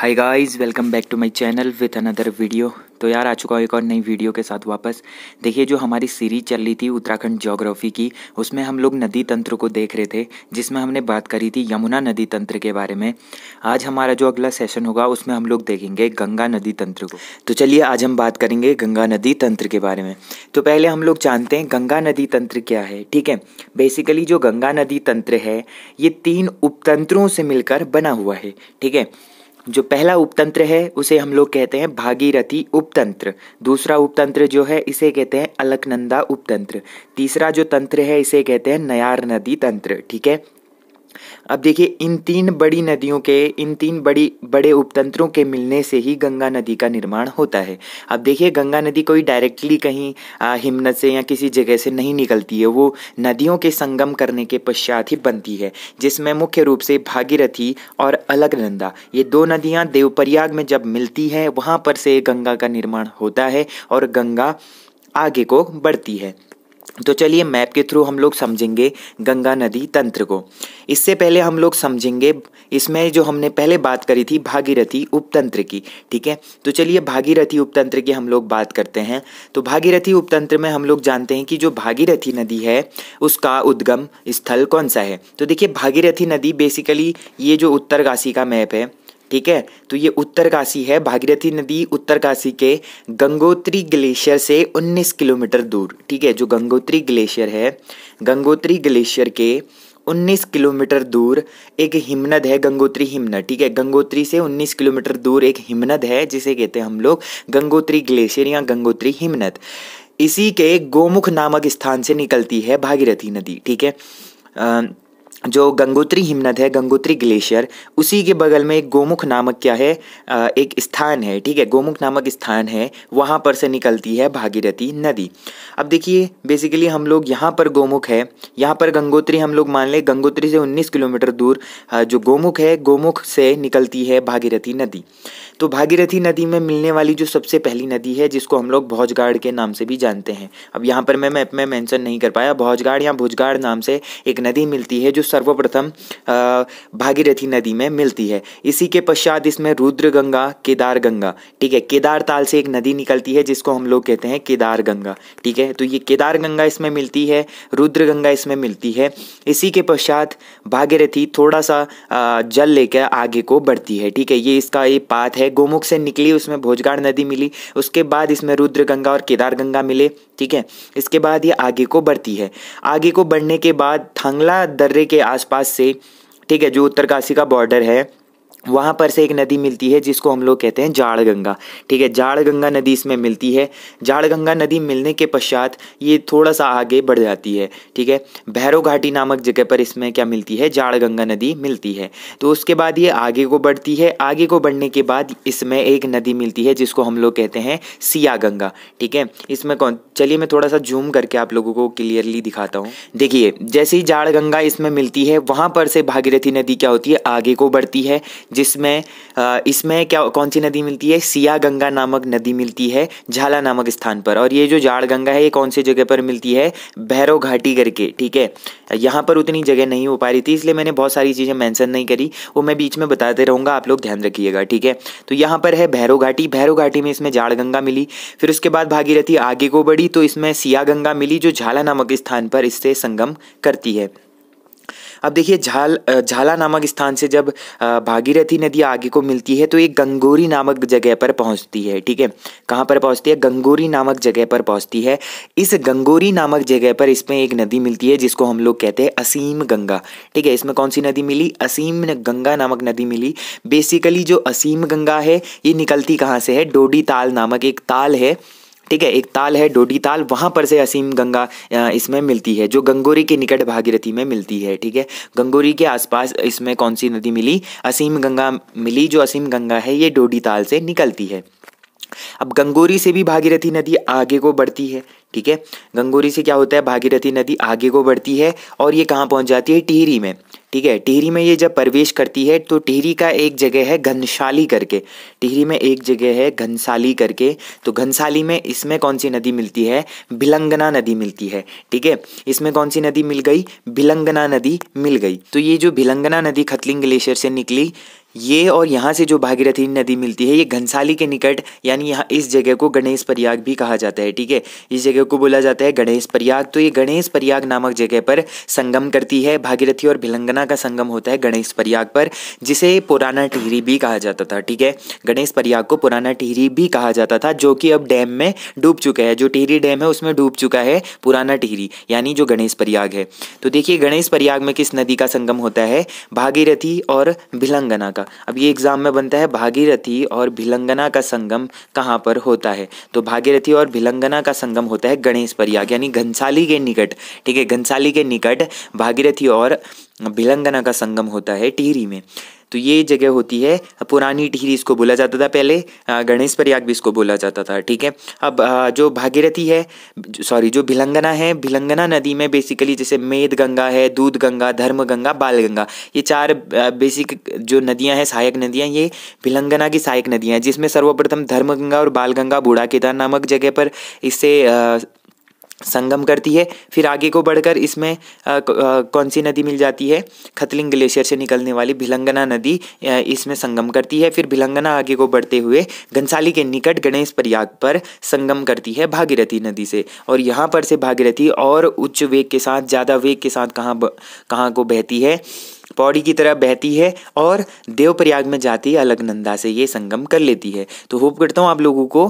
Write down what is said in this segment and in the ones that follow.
hi guys welcome back to my channel with another video तो यार आ चुका हूँ एक और नई वीडियो के साथ वापस देखिए जो हमारी सीरीज चल रही थी उत्तराखंड ज्योग्राफी की उसमें हम लोग नदी तंत्र को देख रहे थे जिसमें हमने बात करी थी यमुना नदी तंत्र के बारे में आज हमारा जो अगला सेशन होगा उसमें हम लोग देखेंगे गंगा नदी तंत्र को तो चलिए आज हम बात करेंगे गंगा नदी तंत्र के बारे में तो पहले हम लोग जानते हैं गंगा नदी तंत्र क्या है ठीक है बेसिकली जो गंगा नदी तंत्र है ये तीन उपतंत्रों से मिलकर बना हुआ है ठीक है जो पहला उपतंत्र है उसे हम लोग कहते हैं भागीरथी उपतंत्र दूसरा उपतंत्र जो है इसे कहते हैं अलकनंदा उपतंत्र तीसरा जो तंत्र है इसे कहते हैं नयार नदी तंत्र ठीक है अब देखिए इन तीन बड़ी नदियों के इन तीन बड़ी बड़े उपतंत्रों के मिलने से ही गंगा नदी का निर्माण होता है अब देखिए गंगा नदी कोई डायरेक्टली कहीं हिमनद से या किसी जगह से नहीं निकलती है वो नदियों के संगम करने के पश्चात ही बनती है जिसमें मुख्य रूप से भागीरथी और अलगनंदा ये दो नदियाँ देवप्रयाग में जब मिलती है वहाँ पर से गंगा का निर्माण होता है और गंगा आगे को बढ़ती है तो चलिए मैप के थ्रू हम लोग समझेंगे गंगा नदी तंत्र को इससे पहले हम लोग समझेंगे इसमें जो हमने पहले बात करी थी भागीरथी उपतंत्र की ठीक है तो चलिए भागीरथी उपतंत्र की हम लोग बात करते हैं तो भागीरथी उपतंत्र में हम लोग जानते हैं कि जो भागीरथी नदी है उसका उद्गम स्थल कौन सा है तो देखिए भागीरथी नदी बेसिकली ये जो उत्तरकाशी का मैप है ठीक है तो ये उत्तरकाशी है भागीरथी नदी उत्तरकाशी के गंगोत्री ग्लेशियर से 19 किलोमीटर दूर ठीक है जो गंगोत्री ग्लेशियर है गंगोत्री ग्लेशियर के 19 किलोमीटर दूर एक हिमनद है गंगोत्री हिमनद ठीक है गंगोत्री से 19 किलोमीटर दूर एक हिमनद है जिसे कहते हैं हम लोग गंगोत्री ग्लेशियर या गंगोत्री हिमनद इसी के गोमुख नामक स्थान से निकलती है भागीरथी नदी ठीक है जो गंगोत्री हिमनद है गंगोत्री ग्लेशियर उसी के बगल में एक गोमुख नामक क्या है एक स्थान है ठीक है गोमुख नामक स्थान है वहाँ पर से निकलती है भागीरथी नदी अब देखिए बेसिकली हम लोग यहाँ पर गोमुख है यहाँ पर गंगोत्री हम लोग मान लें गंगोत्री से 19 किलोमीटर दूर जो गोमुख है गोमुख से निकलती है भागीरथी नदी तो भागीरथी नदी में मिलने वाली जो सबसे पहली नदी है जिसको हम लोग भोजगाड़ के नाम से भी जानते हैं अब यहाँ पर मैं मैप में मैंसन नहीं कर पाया भोजगाड़ या भुजगाड़ नाम से एक नदी मिलती है जो सर्वप्रथम भागीरथी नदी में मिलती है इसी के पश्चात इसमें रुद्र गंगा केदार गंगा ठीक है केदार ताल से एक नदी निकलती है जिसको हम लोग कहते हैं केदार गंगा ठीक है है तो ये केदार गंगा इसमें मिलती है रुद्र गंगा इसमें मिलती है इसी के पश्चात भागीरथी थोड़ा सा जल लेकर आगे को बढ़ती है ठीक है ये इसका ये पाथ है गोमुख से निकली उसमें भोजगाड़ नदी मिली उसके बाद इसमें रुद्र गंगा और केदार गंगा मिले ठीक है इसके बाद ये आगे को बढ़ती है आगे को बढ़ने के बाद थांगला दर्रे के आसपास से ठीक है जो उत्तरकाशी का बॉर्डर है वहाँ पर से एक नदी मिलती है जिसको हम लोग कहते हैं जाड़ गंगा ठीक है जाड़ गंगा नदी इसमें मिलती है जाड़ गंगा नदी मिलने के पश्चात ये थोड़ा सा आगे बढ़ जाती है ठीक है भैरव घाटी नामक जगह पर इसमें क्या मिलती है जाड़ गंगा नदी मिलती है तो उसके बाद ये आगे को बढ़ती है आगे को बढ़ने के बाद इसमें एक नदी मिलती है जिसको हम लोग कहते हैं सिया गंगा ठीक है इसमें कौन चलिए मैं थोड़ा सा जूम करके आप लोगों को क्लियरली दिखाता हूँ देखिए जैसे ही जाड़ गंगा इसमें मिलती है वहाँ पर से भागीरथी नदी क्या होती है आगे को बढ़ती है जिसमें इसमें क्या कौन सी नदी मिलती है सिया गंगा नामक नदी मिलती है झाला नामक स्थान पर और ये जो जाड़ गंगा है ये कौन सी जगह पर मिलती है भैरव घाटी करके ठीक है यहाँ पर उतनी जगह नहीं हो पा रही थी इसलिए मैंने बहुत सारी चीज़ें मैंसन नहीं करी वो मैं बीच में बताते रहूँगा आप लोग ध्यान रखिएगा ठीक है तो यहाँ पर है भैरव घाटी भैरव घाटी में इसमें जाड़ गंगा मिली फिर उसके बाद भागीरथी आगे को बढ़ी तो इसमें सिया गंगा मिली जो झाला नामक स्थान पर इससे संगम करती है अब देखिए झाल झाला नामक स्थान से जब भागीरथी नदी आगे को मिलती है तो एक गंगोरी नामक जगह पर पहुंचती है ठीक है कहाँ पर पहुंचती है गंगोरी नामक जगह पर पहुंचती है इस गंगोरी नामक जगह पर इसमें एक नदी मिलती है जिसको हम लोग कहते हैं असीम गंगा ठीक है इसमें कौन सी नदी मिली असीम गंगा नामक नदी मिली बेसिकली जो असीम गंगा है ये निकलती कहाँ से है डोडी ताल नामक एक ताल है ठीक है एक ताल है डोडी ताल वहाँ पर से असीम गंगा इसमें मिलती है जो गंगोरी के निकट भागीरथी में मिलती है ठीक है गंगोरी के आसपास इसमें कौन सी नदी मिली असीम गंगा मिली जो असीम गंगा है ये डोडी ताल से निकलती है अब गंगोरी से भी भागीरथी नदी आगे को बढ़ती है ठीक है गंगोरी से क्या होता है भागीरथी नदी आगे को बढ़ती है और ये कहाँ पहुँच जाती है टिहरी में ठीक है टिहरी में ये जब प्रवेश करती है तो टिहरी का एक जगह है घनशाली करके टिहरी में एक जगह है घनशाली करके तो घनशाली में इसमें कौन सी नदी मिलती है भिलंगना नदी मिलती है ठीक है इसमें कौन सी नदी मिल गई बिलंगना नदी मिल गई तो ये जो भिलंगना नदी खतलिंग ग्लेशियर से निकली ये और यहाँ से जो भागीरथी नदी मिलती है ये घनसाली के निकट यानी यहाँ इस जगह को गणेश प्रयाग भी कहा जाता है ठीक है इस जगह को बोला जाता है गणेश प्रयाग तो ये गणेश प्रयाग नामक जगह पर संगम करती है भागीरथी और भिलंगना का संगम होता है गणेश प्रयाग पर जिसे पुराना टिहरी भी कहा जाता था ठीक है गणेश प्रयाग को पुराना टिहरी भी कहा जाता था जो कि अब डैम में डूब चुका है जो टिहरी डैम है उसमें डूब चुका है पुराना टिहरी यानी जो गणेश प्रयाग है तो देखिए गणेश प्रयाग में किस नदी का संगम होता है भागीरथी और भिलंगना का का अब ये एग्ज़ाम में बनता है भागीरथी और भिलंगना का संगम कहाँ पर होता है तो भागीरथी और भिलंगना का संगम होता है गणेश प्रयाग यानी घनसाली के निकट ठीक है घंसाली के निकट भागीरथी और भिलंगना का संगम होता है टिहरी में तो ये जगह होती है पुरानी टिहरी इसको बोला जाता था पहले गणेश प्रयाग भी इसको बोला जाता था ठीक है अब जो भागीरथी है सॉरी जो भिलंगना है भिलंगना नदी में बेसिकली जैसे मेद गंगा है दूध गंगा धर्म गंगा बाल गंगा ये चार बेसिक जो नदियाँ हैं सहायक नदियाँ ये भिलंगना की सहायक नदियाँ हैं जिसमें सर्वप्रथम धर्म गंगा और बाल गंगा बूढ़ा केदार नामक जगह पर इससे संगम करती है फिर आगे को बढ़कर इसमें आ, आ, कौन सी नदी मिल जाती है खतलिंग ग्लेशियर से निकलने वाली भिलंगना नदी इसमें संगम करती है फिर भिलंगना आगे को बढ़ते हुए घंसाली के निकट गणेश प्रयाग पर संगम करती है भागीरथी नदी से और यहाँ पर से भागीरथी और उच्च वेग के साथ ज़्यादा वेग के साथ कहाँ कहाँ को बहती है पौड़ी की तरह बहती है और देवप्रयाग में जाती है अलगनंदा से ये संगम कर लेती है तो होप करता हूँ आप लोगों को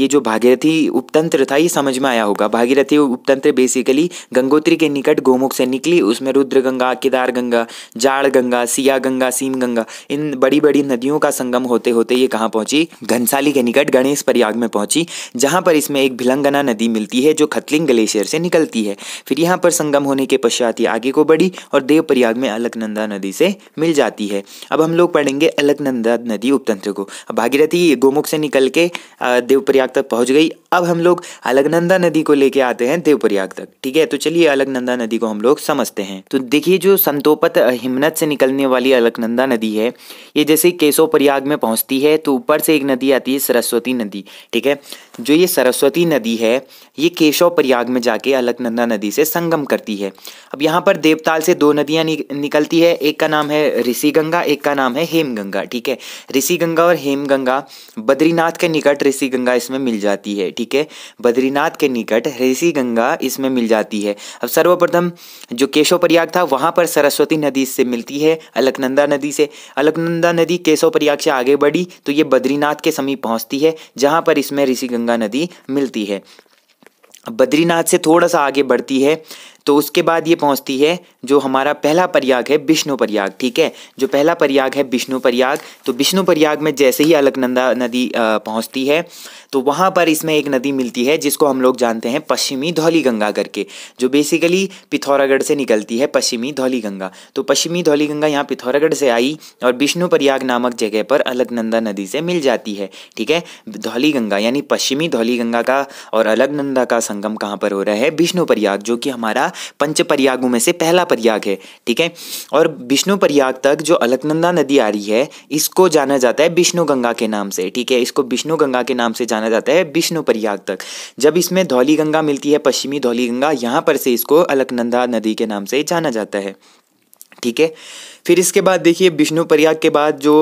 ये जो भागीरथी उपतंत्र था ये समझ में आया होगा भागीरथी उपतंत्र बेसिकली गंगोत्री के निकट गोमुख से निकली उसमें रुद्र गंगा केदार गंगा जाड़ गंगा सिया गंगा सीम गंगा इन बड़ी बड़ी नदियों का संगम होते होते ये कहाँ पहुंची घनसाली के निकट गणेश प्रयाग में पहुंची जहाँ पर इसमें एक भिलंगना नदी मिलती है जो खतलिंग ग्लेशियर से निकलती है फिर यहाँ पर संगम होने के पश्चात ये आगे को बढ़ी और देवप्रयाग में अलगनंदा अलकनंदा नदी से मिल जाती है अब हम लोग पढ़ेंगे अलकनंदा नदी उपतंत्र को अब भागीरथी गोमुख से निकल के देवप्रयाग तक पहुंच गई अब हम लोग अलकनंदा नदी को लेके आते हैं देवप्रयाग तक ठीक है तो चलिए अलकनंदा नदी को हम लोग समझते हैं तो देखिए जो संतोपत हिमनत से निकलने वाली अलकनंदा नदी है ये जैसे केसो प्रयाग में पहुंचती है तो ऊपर से एक नदी आती है सरस्वती नदी ठीक है जो ये सरस्वती नदी है ये केशव प्रयाग में जाके अलकनंदा नदी से संगम करती है अब यहाँ पर देवताल से दो नदियाँ निकलती है एक का नाम है ऋषि गंगा एक का नाम है हेम गंगा ठीक है ऋषि गंगा और हेम गंगा बद्रीनाथ के निकट ऋषि गंगा इसमें मिल जाती है ठीक है बद्रीनाथ के निकट ऋषि गंगा इसमें मिल जाती है अब सर्वप्रथम जो केशव प्रयाग था वहाँ पर सरस्वती नदी इससे मिलती है अलकनंदा नदी से अलकनंदा नदी केशव प्रयाग से आगे बढ़ी तो ये बद्रीनाथ के समीप पहुँचती है जहाँ पर इसमें ऋषि गंगा गंगा नदी मिलती है बद्रीनाथ से थोड़ा सा आगे बढ़ती है तो उसके बाद ये पहुंचती है जो हमारा पहला प्रयाग है विष्णु प्रयाग ठीक है जो पहला प्रयाग है विष्णु प्रयाग तो विष्णु प्रयाग में जैसे ही अलकनंदा नदी पहुंचती है तो वहाँ पर इसमें एक नदी मिलती है जिसको हम लोग जानते हैं पश्चिमी धौली गंगा करके जो बेसिकली पिथौरागढ़ से निकलती है पश्चिमी धौली गंगा तो पश्चिमी धौली गंगा यहाँ पिथौरागढ़ से आई और विष्णु प्रयाग नामक जगह पर अलकनंदा नदी से मिल जाती है ठीक है धौली गंगा यानी पश्चिमी धौली गंगा का और अलकनंदा का संगम कहाँ पर हो रहा है विष्णु प्रयाग जो कि हमारा पंच प्रयागों में से पहला प्रयाग है ठीक है और विष्णु प्रयाग तक जो अलकनंदा नदी आ रही है इसको जाना जाता है विष्णु गंगा के नाम से ठीक है इसको विष्णु गंगा के नाम से जाना जाता है विष्णु प्रयाग तक जब इसमें धौली गंगा मिलती है पश्चिमी धौली गंगा यहाँ पर से इसको अलकनंदा नदी के नाम से जाना जाता है ठीक है फिर इसके बाद देखिए विष्णु प्रयाग के बाद जो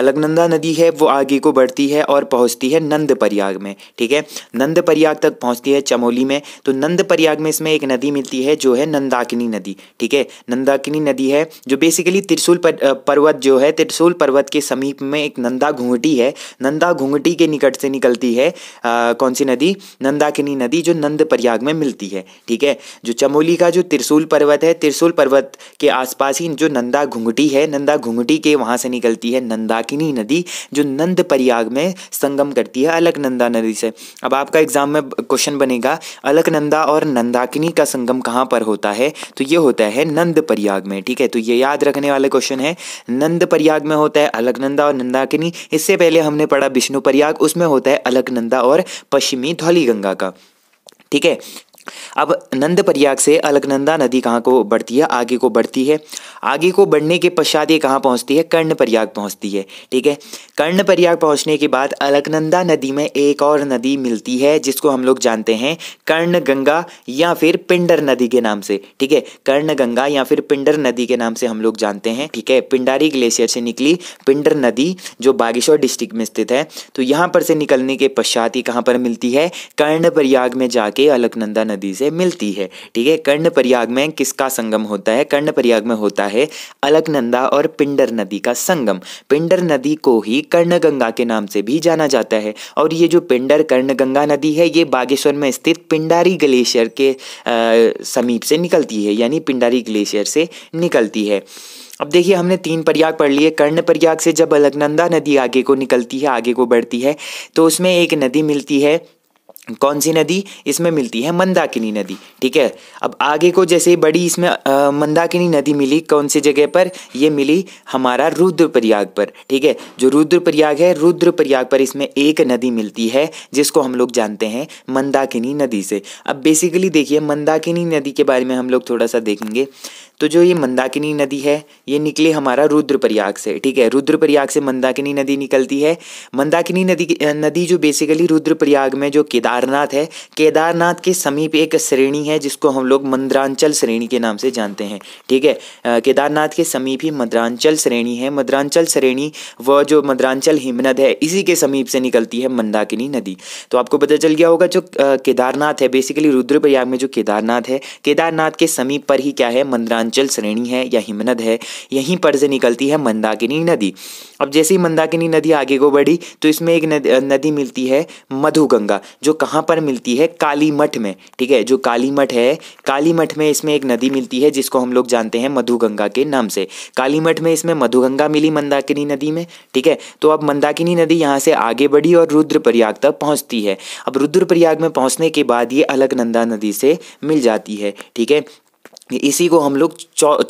अलगनंदा नदी है वो आगे को बढ़ती है और पहुंचती है नंद प्रयाग में ठीक है नंद प्रयाग तक पहुंचती है चमोली में तो नंद प्रयाग में इसमें एक नदी मिलती है जो है नंदाकिनी नदी ठीक है नंदाकिनी नदी है जो बेसिकली त्रिशूल पर्वत जो है त्रिशूल पर्वत के समीप में एक नंदा घूंघटी है नंदा घूंघटी के निकट से निकलती है आ, कौन सी नदी नंदाकिनी नदी जो नंद प्रयाग में मिलती है ठीक है जो चमोली का जो त्रिशूल पर्वत है त्रिशूल पर्वत के आसपास ही जो नंदा घुंघटी है नंदा घुंघटी के वहाँ से निकलती है नंदाकिनी नदी जो नंद प्रयाग में संगम करती है अलकनंदा नदी से अब आपका एग्जाम में क्वेश्चन बनेगा अलकनंदा और नंदाकिनी का संगम कहाँ पर होता है तो ये होता है नंद प्रयाग में ठीक है तो ये याद रखने वाले क्वेश्चन है नंद प्रयाग में होता है अलकनंदा और नंदाकिनी इससे पहले हमने पढ़ा विष्णु प्रयाग उसमें होता है अलकनंदा और पश्चिमी धौली गंगा का ठीक है अब नंद प्रयाग से अलकनंदा नदी कहाँ को बढ़ती है आगे को बढ़ती है आगे को बढ़ने के पश्चात ये कहाँ पहुँचती है कर्ण प्रयाग पहुँचती है ठीक है कर्ण प्रयाग पहुँचने के बाद अलकनंदा नदी में एक और नदी मिलती है जिसको हम लोग जानते हैं कर्ण गंगा या फिर पिंडर नदी के नाम से ठीक है कर्ण गंगा या फिर पिंडर नदी के नाम से हम लोग जानते हैं ठीक है पिंडारी ग्लेशियर से निकली पिंडर नदी जो बागेश्वर डिस्ट्रिक्ट में स्थित है तो यहाँ पर से निकलने के पश्चात ही कहाँ पर मिलती है कर्ण प्रयाग में जाके अलकनंदा नदी से मिलती है ठीक है कर्ण प्रयाग में किसका संगम होता है कर्ण प्रयाग में होता है है अलकनंदा और पिंडर नदी का संगम पिंडर नदी को ही कर्णगंगा के नाम से भी जाना जाता है और ये जो पिंडर कर्णगंगा नदी है ये बागेश्वर में स्थित पिंडारी ग्लेशियर के आ, समीप से निकलती है यानी पिंडारी ग्लेशियर से निकलती है अब देखिए हमने तीन प्रयाग पढ़ लिए कर्ण प्रयाग से जब अलकनंदा नदी आगे को निकलती है आगे को बढ़ती है तो उसमें एक नदी मिलती है कौन सी नदी इसमें मिलती है मंदाकिनी नदी ठीक है अब आगे को जैसे बड़ी इसमें मंदाकिनी नदी मिली कौन सी जगह पर ये मिली हमारा रुद्रप्रयाग पर ठीक है जो रुद्रप्रयाग है रुद्रप्रयाग पर इसमें एक नदी मिलती है जिसको हम लोग जानते हैं मंदाकिनी नदी से अब बेसिकली देखिए मंदाकिनी नदी के बारे में हम लोग थोड़ा सा देखेंगे तो जो ये मंदाकिनी नदी है ये निकले हमारा रुद्रप्रयाग से ठीक है रुद्रप्रयाग से मंदाकिनी नदी निकलती है मंदाकिनी नदी नदी जो बेसिकली रुद्रप्रयाग में जो केदारनाथ है केदारनाथ के समीप एक श्रेणी है जिसको हम लोग मंद्रांचल श्रेणी के नाम से जानते हैं ठीक है केदारनाथ के समीप ही मद्रांचल श्रेणी है मद्रांचल श्रेणी वह जो मद्रांचल हिमनद है इसी के समीप से निकलती है मंदाकिनी नदी तो आपको पता चल गया होगा जो केदारनाथ है बेसिकली रुद्रप्रयाग में जो केदारनाथ है केदारनाथ के समीप पर ही क्या है मंद्रांचल पूर्वांचल श्रेणी है या हिमनद है यहीं पर से निकलती है मंदाकिनी नदी अब जैसे ही मंदाकिनी नदी आगे को बढ़ी तो इसमें एक नदी मिलती है मधुगंगा जो कहाँ पर मिलती है काली मठ में ठीक है जो काली मठ है काली मठ में इसमें एक नदी मिलती है जिसको हम लोग जानते हैं मधुगंगा के नाम से काली मठ में इसमें मधुगंगा मिली मंदाकिनी नदी में ठीक है तो अब मंदाकिनी नदी यहाँ से आगे बढ़ी और रुद्रप्रयाग तक पहुँचती है अब रुद्रप्रयाग में पहुँचने के बाद ये नंदा नदी से मिल जाती है ठीक है इसी को हम लोग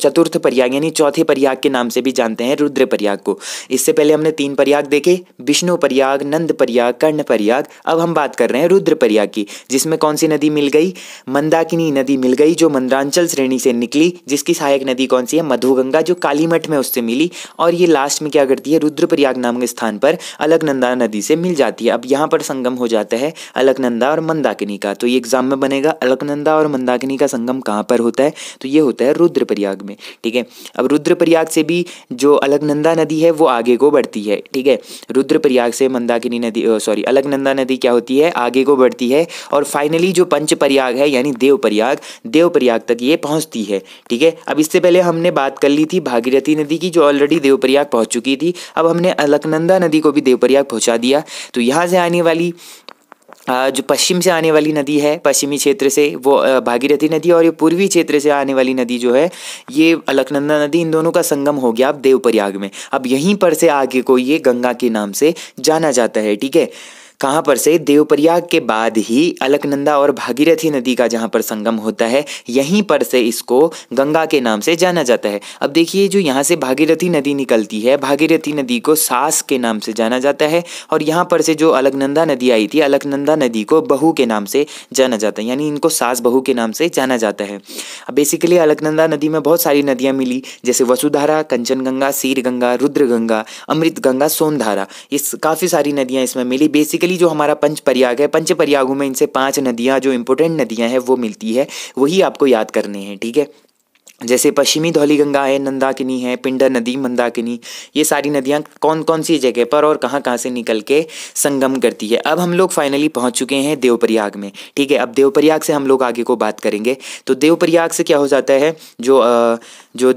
चतुर्थ प्रयाग यानी चौथे प्रयाग के नाम से भी जानते हैं रुद्र प्रयाग को इससे पहले हमने तीन प्रयाग देखे विष्णु प्रयाग नंद प्रयाग कर्ण प्रयाग अब हम बात कर रहे हैं रुद्र प्रयाग की जिसमें कौन सी नदी मिल गई मंदाकिनी नदी मिल गई जो मंदरांचल श्रेणी से निकली जिसकी सहायक नदी कौन सी है मधुगंगा जो कालीमठ में उससे मिली और ये लास्ट में क्या करती है रुद्रप्रयाग नाम के स्थान पर अलकनंदा नदी से मिल जाती है अब यहाँ पर संगम हो जाता है अलकनंदा और मंदाकिनी का तो ये एग्जाम में बनेगा अलकनंदा और मंदाकिनी का संगम कहाँ पर होता है तो ये होता है रुद्रप्रयाग में ठीक है अब रुद्रप्रयाग से भी जो अलगनंदा नदी है वो आगे को बढ़ती है ठीक है रुद्रप्रयाग से मंदाकिनी नदी सॉरी अलगनंदा नदी क्या होती है आगे को बढ़ती है और फाइनली जो पंचप्रयाग है यानी देवप्रयाग देवप्रयाग तक ये पहुंचती है ठीक है अब इससे पहले हमने बात कर ली थी भागीरथी नदी की जो ऑलरेडी देवप्रयाग पहुंच चुकी थी अब हमने अलकनंदा नदी को भी देवप्रयाग पहुंचा दिया तो यहाँ से आने वाली जो पश्चिम से आने वाली नदी है पश्चिमी क्षेत्र से वो भागीरथी नदी और ये पूर्वी क्षेत्र से आने वाली नदी जो है ये अलकनंदा नदी इन दोनों का संगम हो गया अब देवप्रयाग में अब यहीं पर से आगे को ये गंगा के नाम से जाना जाता है ठीक है कहाँ पर से देवप्रयाग के बाद ही अलकनंदा और भागीरथी नदी का जहाँ पर संगम होता है यहीं पर से इसको गंगा के नाम से जाना जाता है अब देखिए जो यहाँ से भागीरथी नदी निकलती है भागीरथी नदी को सास के नाम से जाना जाता है और यहाँ पर से जो अलकनंदा नदी आई थी अलकनंदा नदी को बहू के नाम से जाना जाता है यानी इनको सास बहू के नाम से जाना जाता है अब बेसिकली अलकनंदा नदी में बहुत सारी नदियाँ मिली जैसे वसुधारा कंचनगंगा सीर गंगा रुद्र गंगा अमृत गंगा सोनधारा ये काफ़ी सारी नदियाँ इसमें मिली बेसिक बेसिकली जो हमारा पंच प्रयाग है पंच प्रयागों में इनसे पांच नदियाँ जो इंपॉर्टेंट नदियाँ हैं वो मिलती है वही आपको याद करने हैं ठीक है जैसे पश्चिमी धौली गंगा है नंदाकिनी है पिंडर नदी मंदाकिनी ये सारी नदियाँ कौन कौन सी जगह पर और कहाँ कहाँ से निकल के संगम करती है अब हम लोग फाइनली पहुँच चुके हैं देवप्रयाग में ठीक है अब देवप्रयाग से हम लोग आगे को बात करेंगे तो देवप्रयाग से क्या हो जाता है जो जो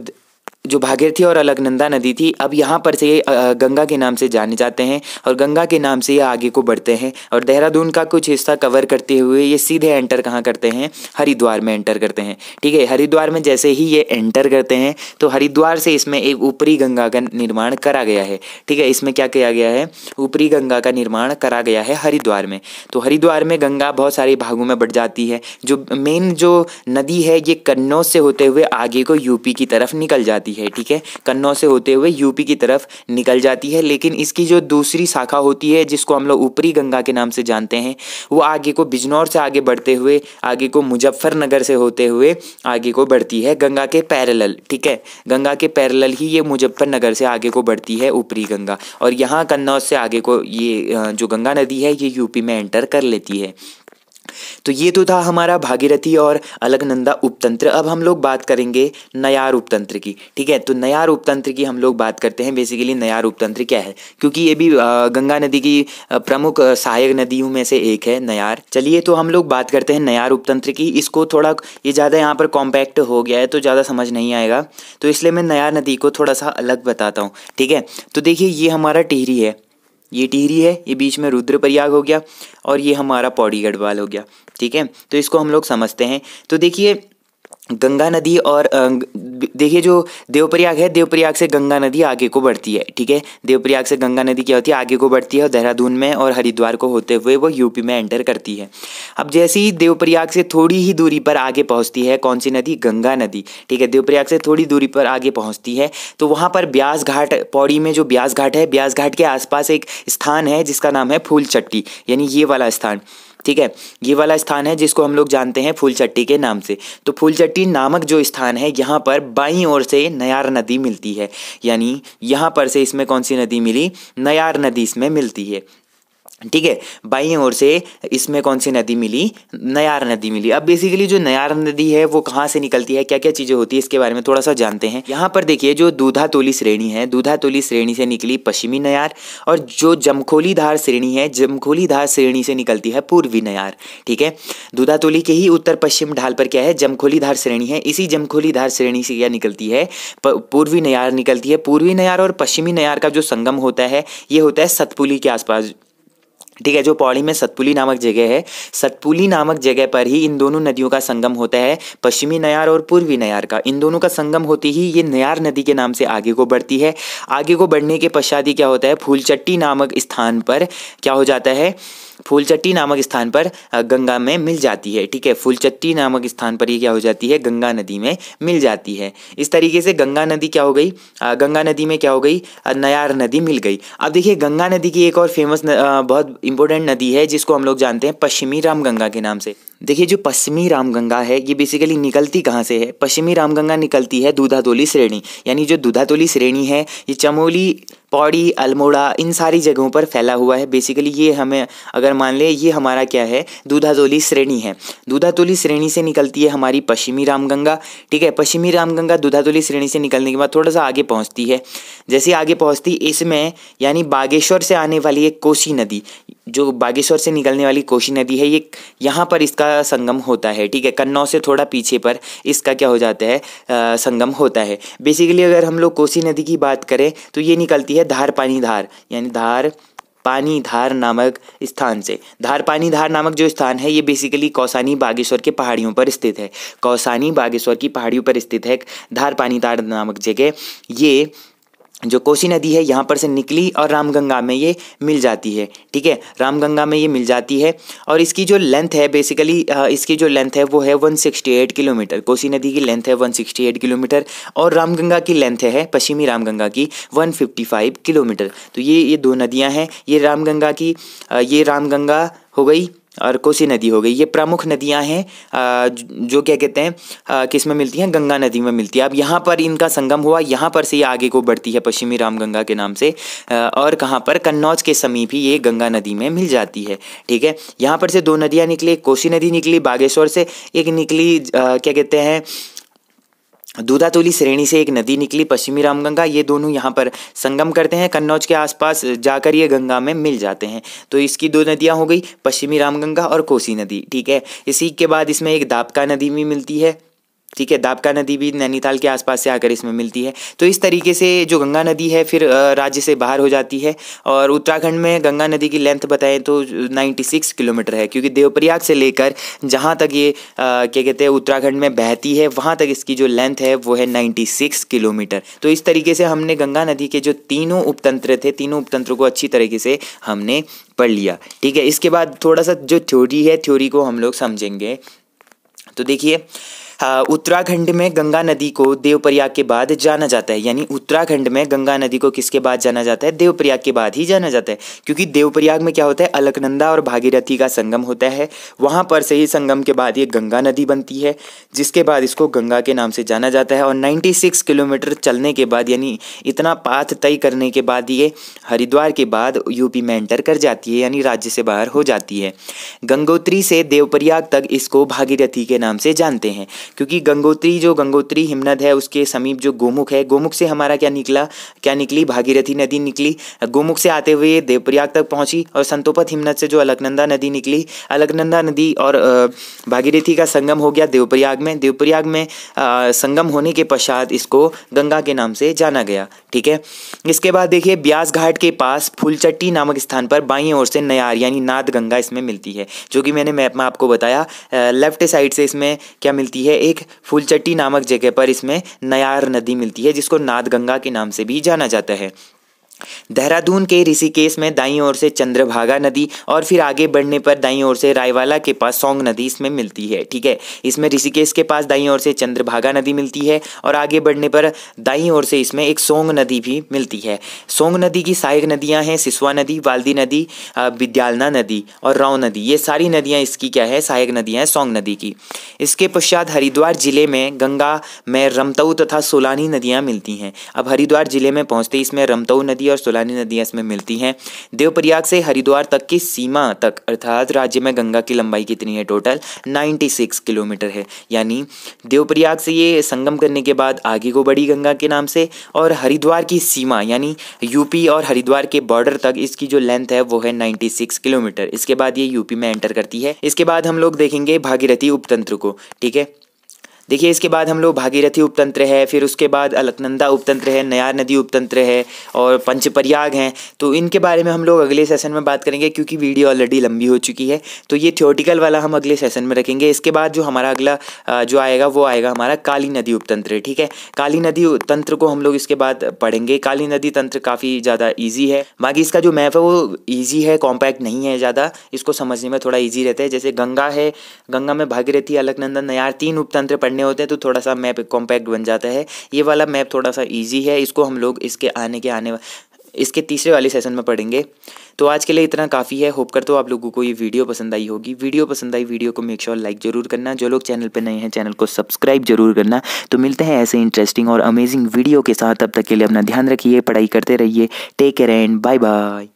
जो भागीरथी और अलगनंदा नदी थी अब यहाँ पर से ये गंगा के नाम से जाने जाते हैं और गंगा के नाम से ये आगे को बढ़ते हैं और देहरादून का कुछ हिस्सा कवर करते हुए ये सीधे एंटर कहाँ करते हैं हरिद्वार में एंटर करते हैं ठीक है हरिद्वार में जैसे ही ये एंटर करते हैं तो हरिद्वार से इसमें एक ऊपरी गंगा का निर्माण करा गया है ठीक है इसमें क्या किया गया है ऊपरी गंगा का निर्माण करा गया है हरिद्वार में तो हरिद्वार में गंगा बहुत सारे भागों में बढ़ जाती है जो मेन जो नदी है ये कन्नौज से होते हुए आगे को यूपी की तरफ निकल जाती है जाती है ठीक है कन्नौ से होते हुए यूपी की तरफ निकल जाती है लेकिन इसकी जो दूसरी शाखा होती है जिसको हम लोग ऊपरी गंगा के नाम से जानते हैं वो आगे को बिजनौर से आगे बढ़ते हुए आगे को मुजफ्फरनगर से होते हुए आगे को बढ़ती है गंगा के पैरल ठीक है गंगा के पैरल ही ये मुजफ्फरनगर से आगे को बढ़ती है ऊपरी गंगा और यहाँ कन्नौज से आगे को ये जो गंगा नदी है ये यूपी में एंटर कर लेती है तो ये तो था हमारा भागीरथी और अलगनंदा उपतंत्र अब हम लोग बात करेंगे नया उपतंत्र की ठीक है तो नया उपतंत्र की हम लोग बात करते हैं बेसिकली नया उपतंत्र क्या है क्योंकि ये भी गंगा नदी की प्रमुख सहायक नदियों में से एक है नयार चलिए तो हम लोग बात करते हैं नया उपतंत्र की इसको थोड़ा ये ज़्यादा यहाँ पर कॉम्पैक्ट हो गया है तो ज़्यादा समझ नहीं आएगा तो इसलिए मैं नया नदी को थोड़ा सा अलग बताता हूँ ठीक है तो देखिए ये हमारा टिहरी है ये टिहरी है ये बीच में रुद्रप्रयाग हो गया और ये हमारा पौड़ी गढ़वाल हो गया ठीक है तो इसको हम लोग समझते हैं तो देखिए गंगा नदी और देखिए जो देवप्रयाग है देवप्रयाग से गंगा नदी आगे को बढ़ती है ठीक है देवप्रयाग से गंगा नदी क्या होती है आगे को बढ़ती है और देहरादून में और हरिद्वार को होते हुए वो यूपी में एंटर करती है अब जैसे ही देवप्रयाग से थोड़ी ही दूरी पर आगे पहुंचती है कौन सी नदी गंगा नदी ठीक है देवप्रयाग से थोड़ी दूरी पर आगे पहुँचती है तो वहाँ पर ब्यास घाट पौड़ी में जो ब्यास घाट है ब्यास घाट के आसपास एक स्थान है जिसका नाम है फूल यानी ये वाला स्थान ठीक है ये वाला स्थान है जिसको हम लोग जानते हैं फूलचट्टी के नाम से तो फूलचट्टी नामक जो स्थान है यहाँ पर बाई ओर से नयार नदी मिलती है यानी यहाँ पर से इसमें कौन सी नदी मिली नयार नदी इसमें मिलती है ठीक है बाई ओर से इसमें कौन सी नदी मिली नयार नदी मिली अब बेसिकली जो नयार नदी है वो कहाँ से निकलती है क्या क्या चीज़ें होती है इसके बारे में थोड़ा सा जानते हैं यहाँ पर देखिए जो दूधा तोली श्रेणी है दूधा तोली श्रेणी से निकली पश्चिमी नयार और जो जमखोली धार श्रेणी है जमखोली धार श्रेणी से निकलती है पूर्वी नयार ठीक है दूधा तोली के ही उत्तर पश्चिम ढाल पर क्या है जमखोली धार श्रेणी है इसी जमखोली धार श्रेणी से क्या निकलती है पूर्वी नयार निकलती है पूर्वी नयार और पश्चिमी नयार का जो संगम होता है ये होता है सतपुली के आसपास ठीक है जो पौड़ी में सतपुली नामक जगह है सतपुली नामक जगह पर ही इन दोनों नदियों का संगम होता है पश्चिमी नयार और पूर्वी नयार का इन दोनों का संगम होती ही ये नयार नदी के नाम से आगे को बढ़ती है आगे को बढ़ने के पश्चात ही क्या होता है फूलचट्टी नामक स्थान पर क्या हो जाता है फूलचट्टी नामक स्थान पर गंगा में मिल जाती है ठीक है फूलचट्टी नामक स्थान पर ये क्या हो जाती है गंगा नदी में मिल जाती है इस तरीके से गंगा नदी क्या हो गई गंगा नदी में क्या हो गई नयार नदी मिल गई अब देखिए गंगा नदी की एक और फेमस बहुत इंपॉर्टेंट नदी है जिसको हम लोग जानते हैं पश्चिमी राम गंगा के नाम से देखिए जो पश्चिमी रामगंगा है ये बेसिकली निकलती कहाँ से है पश्चिमी रामगंगा निकलती है दूधातोली श्रेणी यानी जो दूधातोली श्रेणी है ये चमोली पौड़ी अल्मोड़ा इन सारी जगहों पर फैला हुआ है बेसिकली ये हमें अगर मान लें ये हमारा क्या है दूधातोली श्रेणी है दूधातोली श्रेणी से निकलती है हमारी पश्चिमी रामगंगा ठीक है पश्चिमी रामगंगा दूधातोली श्रेणी से निकलने के बाद थोड़ा सा आगे पहुँचती है जैसे आगे पहुँचती इसमें यानी बागेश्वर से आने वाली एक कोसी नदी जो बागेश्वर से निकलने वाली कोशी नदी है ये यहाँ पर इसका संगम होता है ठीक है कन्नौज से थोड़ा पीछे पर इसका क्या हो जाता है आ, संगम होता है बेसिकली अगर हम लोग कोसी नदी की बात करें तो ये निकलती है धार पानी धार यानी धार पानी धार नामक स्थान से धार पानी धार नामक जो स्थान है ये बेसिकली कौसानी बागेश्वर के पहाड़ियों पर स्थित है कौसानी बागेश्वर की पहाड़ियों पर स्थित है धार पानी धार नामक जगह ये जो कोसी नदी है यहाँ पर से निकली और रामगंगा में ये मिल जाती है ठीक है रामगंगा में ये मिल जाती है और इसकी जो लेंथ है बेसिकली इसकी जो लेंथ है वो है 168 किलोमीटर कोसी नदी की लेंथ है 168 किलोमीटर और रामगंगा की लेंथ है पश्चिमी रामगंगा की 155 किलोमीटर तो ये ये दो नदियाँ हैं ये रामगंगा की ये रामगंगा हो गई और कोसी नदी हो गई ये प्रमुख नदियां हैं जो क्या कहते हैं किस में मिलती हैं गंगा नदी में मिलती है अब यहाँ पर इनका संगम हुआ यहाँ पर से ये आगे को बढ़ती है पश्चिमी रामगंगा के नाम से और कहाँ पर कन्नौज के समीप ही ये गंगा नदी में मिल जाती है ठीक है यहाँ पर से दो नदियाँ निकली कोसी नदी निकली बागेश्वर से एक निकली क्या कहते हैं दूधातुली श्रेणी से एक नदी निकली पश्चिमी रामगंगा ये दोनों यहाँ पर संगम करते हैं कन्नौज के आसपास जाकर ये गंगा में मिल जाते हैं तो इसकी दो नदियाँ हो गई पश्चिमी रामगंगा और कोसी नदी ठीक है इसी के बाद इसमें एक दापका नदी भी मिलती है ठीक है दाबका नदी भी नैनीताल के आसपास से आकर इसमें मिलती है तो इस तरीके से जो गंगा नदी है फिर राज्य से बाहर हो जाती है और उत्तराखंड में गंगा नदी की लेंथ बताएं तो 96 किलोमीटर है क्योंकि देवप्रयाग से लेकर जहाँ तक ये क्या कहते हैं उत्तराखंड में बहती है वहाँ तक इसकी जो लेंथ है वो है सिक्स किलोमीटर तो इस तरीके से हमने गंगा नदी के जो तीनों उपतंत्र थे तीनों उपतंत्रों को अच्छी तरीके से हमने पढ़ लिया ठीक है इसके बाद थोड़ा सा जो थ्योरी है थ्योरी को हम लोग समझेंगे तो देखिए हाँ, उत्तराखंड में गंगा नदी को देवप्रयाग के बाद जाना जाता है यानी उत्तराखंड में गंगा नदी को किसके बाद जाना जाता है देवप्रयाग के बाद ही जाना जाता है क्योंकि देवप्रयाग में क्या होता है अलकनंदा और भागीरथी का संगम होता है वहाँ पर से ही संगम के बाद ये गंगा नदी बनती है जिसके बाद इसको गंगा के नाम से जाना जाता है और 96 किलोमीटर चलने के बाद यानी इतना पाथ तय करने के बाद ये हरिद्वार के बाद यूपी में एंटर कर जाती है यानी राज्य से बाहर हो जाती है गंगोत्री से देवप्रयाग तक इसको भागीरथी के नाम से जानते हैं क्योंकि गंगोत्री जो गंगोत्री हिमनद है उसके समीप जो गोमुख है गोमुख से हमारा क्या निकला क्या निकली भागीरथी नदी निकली गोमुख से आते हुए देवप्रयाग तक पहुंची और संतोपत हिमनद से जो अलकनंदा नदी निकली अलकनंदा नदी और भागीरथी का संगम हो गया देवप्रयाग में देवप्रयाग में संगम होने के पश्चात इसको गंगा के नाम से जाना गया ठीक है इसके बाद देखिए ब्यास घाट के पास फुलचट्टी नामक स्थान पर बाई ओर से नयार यानी नाद गंगा इसमें मिलती है जो कि मैंने मैप में आपको बताया लेफ्ट साइड से इसमें क्या मिलती है एक फुलचट्टी नामक जगह पर इसमें नयार नदी मिलती है जिसको नाद गंगा के नाम से भी जाना जाता है देहरादून के ऋषिकेश में दाई ओर से चंद्रभागा नदी और फिर आगे बढ़ने पर दाई ओर से रायवाला के पास सोंग नदी इसमें मिलती है ठीक है इसमें ऋषिकेश के पास दाई ओर से चंद्रभागा नदी मिलती है और आगे बढ़ने पर दाई ओर से इसमें एक सोंग नदी भी मिलती है सोंग नदी की सहायक नदियाँ हैं सिसवा नदी वाल्दी नदी विद्यालना नदी और राव नदी ये सारी नदियाँ इसकी क्या है सहायक नदियाँ हैं सोंग नदी की इसके पश्चात हरिद्वार जिले में गंगा में रमतऊ तथा सोलानी नदियाँ मिलती हैं अब हरिद्वार जिले में पहुँचते इसमें रमतऊ नदी गोमती और सोलानी नदियाँ इसमें मिलती हैं देवप्रयाग से हरिद्वार तक की सीमा तक अर्थात राज्य में गंगा की लंबाई कितनी है टोटल 96 किलोमीटर है यानी देवप्रयाग से ये संगम करने के बाद आगे को बड़ी गंगा के नाम से और हरिद्वार की सीमा यानी यूपी और हरिद्वार के बॉर्डर तक इसकी जो लेंथ है वो है 96 किलोमीटर इसके बाद ये यूपी में एंटर करती है इसके बाद हम लोग देखेंगे भागीरथी उपतंत्र को ठीक है देखिए इसके बाद हम लोग भागीरथी उपतंत्र है फिर उसके बाद अलकनंदा उपतंत्र है नया नदी उपतंत्र है और पंचप्रयाग हैं तो इनके बारे में हम लोग अगले सेशन में बात करेंगे क्योंकि वीडियो ऑलरेडी लंबी हो चुकी है तो ये थियोटिकल वाला हम अगले सेशन में रखेंगे इसके बाद जो हमारा अगला जो आएगा वो आएगा हमारा काली नदी उपतंत्र ठीक है काली नदी तंत्र को हम लोग इसके बाद पढ़ेंगे काली नदी तंत्र काफ़ी ज़्यादा ईजी है बाकी इसका जो मैप है वो ईजी है कॉम्पैक्ट नहीं है ज़्यादा इसको समझने में थोड़ा ईजी रहता है जैसे गंगा है गंगा में भागीरथी अलकनंदा नयार तीन उपतंत्र पढ़ने करने होते हैं तो थोड़ा सा मैप कॉम्पैक्ट बन जाता है ये वाला मैप थोड़ा सा ईजी है इसको हम लोग इसके आने के आने इसके तीसरे वाले सेशन में पढ़ेंगे तो आज के लिए इतना काफ़ी है होप कर तो आप लोगों को ये वीडियो पसंद आई होगी वीडियो पसंद आई वीडियो को मेक श्योर लाइक जरूर करना जो लोग चैनल पर नए हैं चैनल को सब्सक्राइब जरूर करना तो मिलते हैं ऐसे इंटरेस्टिंग और अमेजिंग वीडियो के साथ अब तक के लिए अपना ध्यान रखिए पढ़ाई करते रहिए take care and bye bye